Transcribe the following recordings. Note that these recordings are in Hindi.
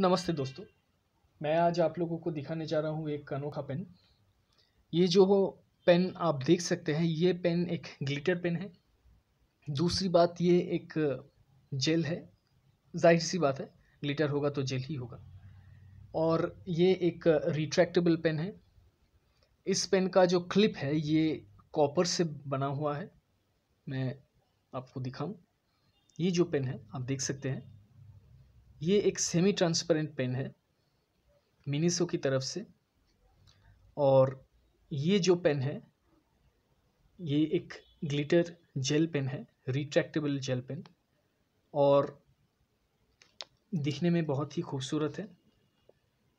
नमस्ते दोस्तों मैं आज आप लोगों को दिखाने जा रहा हूँ एक अनोखा पेन ये जो पेन आप देख सकते हैं ये पेन एक ग्लिटर पेन है दूसरी बात ये एक जेल है जाहिर सी बात है ग्लिटर होगा तो जेल ही होगा और ये एक रिट्रैक्टेबल पेन है इस पेन का जो क्लिप है ये कॉपर से बना हुआ है मैं आपको दिखाऊं ये जो पेन है आप देख सकते हैं ये एक सेमी ट्रांसपेरेंट पेन है मिनीसो की तरफ से और ये जो पेन है ये एक ग्लिटर जेल पेन है रिट्रैक्टेबल जेल पेन और दिखने में बहुत ही खूबसूरत है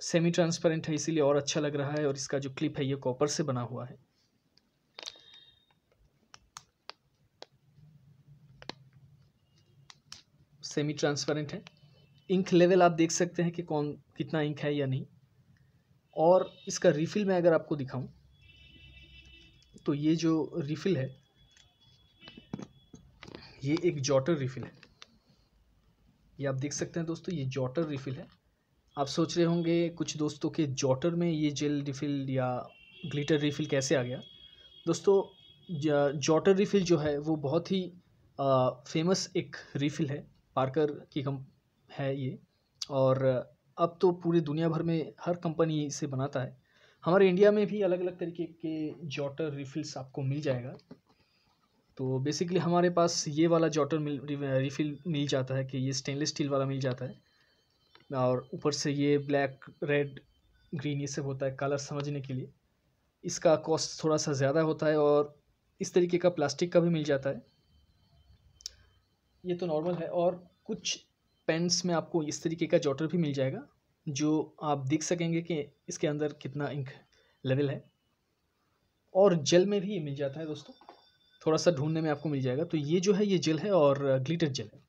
सेमी ट्रांसपेरेंट है इसीलिए और अच्छा लग रहा है और इसका जो क्लिप है ये कॉपर से बना हुआ है सेमी ट्रांसपेरेंट है इंक लेवल आप देख सकते हैं कि कौन कितना इंक है या नहीं और इसका रिफ़िल मैं अगर आपको दिखाऊं तो ये जो रिफ़िल है ये एक जॉटर रिफ़िल है ये आप देख सकते हैं दोस्तों ये जॉटर रिफ़िल है आप सोच रहे होंगे कुछ दोस्तों के जॉटर में ये जेल रिफ़िल या ग्लिटर रिफ़िल कैसे आ गया दोस्तों जॉटर रिफ़िल जो है वो बहुत ही आ, फेमस एक रिफ़िल है पार्कर की कम है ये और अब तो पूरे दुनिया भर में हर कंपनी इसे बनाता है हमारे इंडिया में भी अलग अलग तरीके के जॉटर रिफिल्स आपको मिल जाएगा तो बेसिकली हमारे पास ये वाला जॉटर मिल रिफिल मिल जाता है कि ये स्टेनलेस स्टील वाला मिल जाता है और ऊपर से ये ब्लैक रेड ग्रीन ये सब होता है कलर समझने के लिए इसका कॉस्ट थोड़ा सा ज़्यादा होता है और इस तरीके का प्लास्टिक का भी मिल जाता है ये तो नॉर्मल है और कुछ पेंट्स में आपको इस तरीके का जॉटर भी मिल जाएगा जो आप देख सकेंगे कि इसके अंदर कितना इंक लेवल है और जेल में भी ये मिल जाता है दोस्तों थोड़ा सा ढूंढने में आपको मिल जाएगा तो ये जो है ये जेल है और ग्लिटर जेल है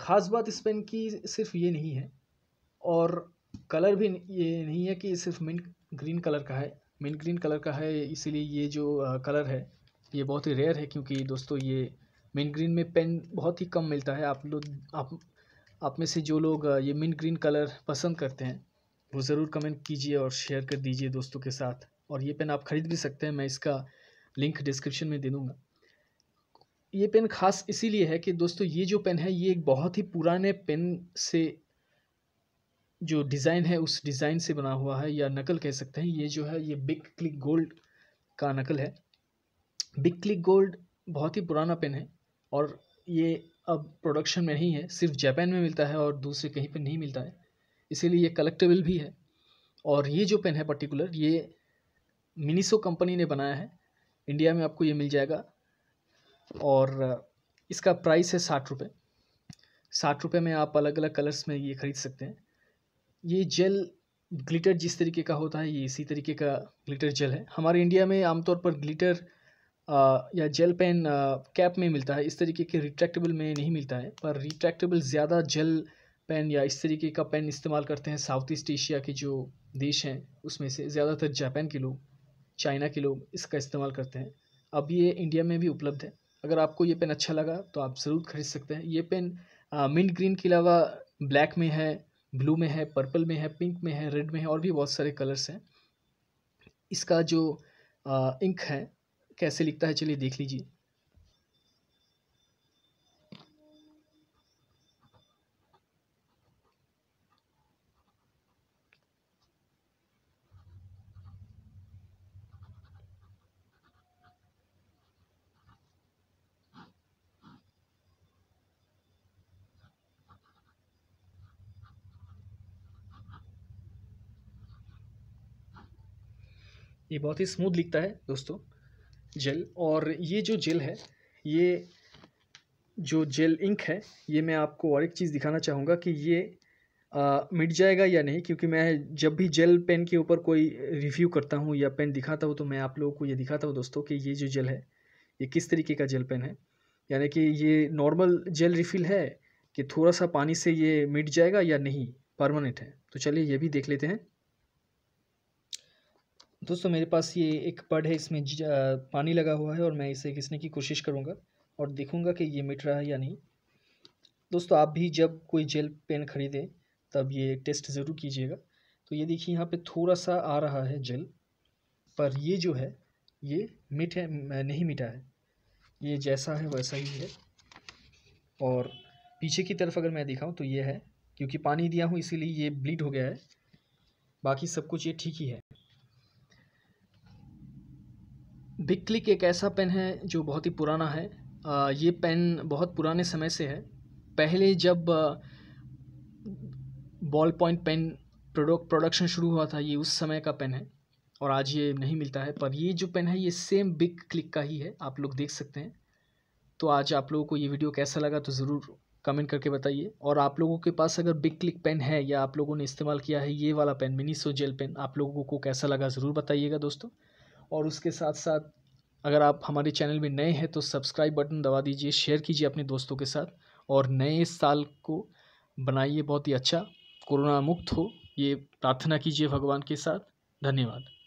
ख़ास बात इस पेन की सिर्फ ये नहीं है और कलर भी ये नहीं है कि सिर्फ मिंट ग्रीन कलर का है मिंट ग्रीन कलर का है इसीलिए ये जो कलर है ये बहुत ही रेयर है क्योंकि दोस्तों ये मिन ग्रीन में पेन बहुत ही कम मिलता है आप लोग आप आप में से जो लोग ये मिन ग्रीन कलर पसंद करते हैं वो ज़रूर कमेंट कीजिए और शेयर कर दीजिए दोस्तों के साथ और ये पेन आप ख़रीद भी सकते हैं मैं इसका लिंक डिस्क्रिप्शन में दे दूँगा ये पेन ख़ास इसीलिए है कि दोस्तों ये जो पेन है ये एक बहुत ही पुराने पेन से जो डिज़ाइन है उस डिज़ाइन से बना हुआ है या नकल कह सकते हैं ये जो है ये बिग क्लिक गोल्ड का नकल है बिग क्लिक गोल्ड बहुत ही पुराना पेन है और ये अब प्रोडक्शन में नहीं है सिर्फ जापान में मिलता है और दूसरे कहीं पर नहीं मिलता है इसीलिए ये कलेक्टेबल भी है और ये जो पेन है पर्टिकुलर ये मिनीसो कंपनी ने बनाया है इंडिया में आपको ये मिल जाएगा और इसका प्राइस है साठ रुपये साठ रुपये में आप अलग अलग कलर्स में ये ख़रीद सकते हैं ये जेल ग्लिटर जिस तरीके का होता है ये इसी तरीके का ग्लिटर जेल है हमारे इंडिया में आमतौर पर ग्लिटर या जेल पेन कैप में मिलता है इस तरीके के रिट्रैक्टेबल में नहीं मिलता है पर रिट्रैक्टेबल ज़्यादा जेल पेन या इस तरीके का पेन इस्तेमाल करते हैं साउथ ईस्ट एशिया के जो देश हैं उसमें से ज़्यादातर जापान के लोग चाइना के लोग इसका इस्तेमाल करते हैं अब ये इंडिया में भी उपलब्ध है अगर आपको ये पेन अच्छा लगा तो आप ज़रूर खरीद सकते हैं ये पेन मिंट ग्रीन के अलावा ब्लैक में है ब्लू में है पर्पल में है पिंक में है रेड में है और भी बहुत सारे कलर्स हैं इसका जो इंक है कैसे लिखता है चलिए देख लीजिए ये बहुत ही स्मूथ लिखता है दोस्तों जेल और ये जो जेल है ये जो जेल इंक है ये मैं आपको और एक चीज़ दिखाना चाहूँगा कि ये आ, मिट जाएगा या नहीं क्योंकि मैं जब भी जेल पेन के ऊपर कोई रिव्यू करता हूँ या पेन दिखाता हूँ तो मैं आप लोगों को ये दिखाता हूँ दोस्तों कि ये जो जेल है ये किस तरीके का जेल पेन है यानी कि ये नॉर्मल जेल रिफ़िल है कि थोड़ा सा पानी से ये मिट जाएगा या नहीं परमानेंट है तो चलिए ये भी देख लेते हैं दोस्तों मेरे पास ये एक पड है इसमें पानी लगा हुआ है और मैं इसे घिसने की कोशिश करूँगा और देखूँगा कि ये मिट रहा है या नहीं दोस्तों आप भी जब कोई जेल पेन ख़रीदें तब ये टेस्ट ज़रूर कीजिएगा तो ये देखिए यहाँ पे थोड़ा सा आ रहा है जेल पर ये जो है ये मिट है नहीं मिटा है ये जैसा है वैसा ही है और पीछे की तरफ अगर मैं दिखाऊँ तो ये है क्योंकि पानी दिया हूँ इसीलिए ये ब्लीड हो गया है बाकी सब कुछ ये ठीक ही है बिग क्लिक एक ऐसा पेन है जो बहुत ही पुराना है ये पेन बहुत पुराने समय से है पहले जब ball point pen product production शुरू हुआ था ये उस समय का पेन है और आज ये नहीं मिलता है पर ये जो पेन है ये सेम बिग क्लिक का ही है आप लोग देख सकते हैं तो आज आप लोगों को ये वीडियो कैसा लगा तो ज़रूर कमेंट करके बताइए और आप लोगों के पास अगर बिग क्लिक पेन है या आप लोगों ने इस्तेमाल किया है ये वाला pen Miniso gel pen आप लोगों को कैसा लगा ज़रूर बताइएगा दोस्तों और उसके साथ साथ अगर आप हमारे चैनल में नए हैं तो सब्सक्राइब बटन दबा दीजिए शेयर कीजिए अपने दोस्तों के साथ और नए साल को बनाइए बहुत ही अच्छा कोरोना मुक्त हो ये प्रार्थना कीजिए भगवान के साथ धन्यवाद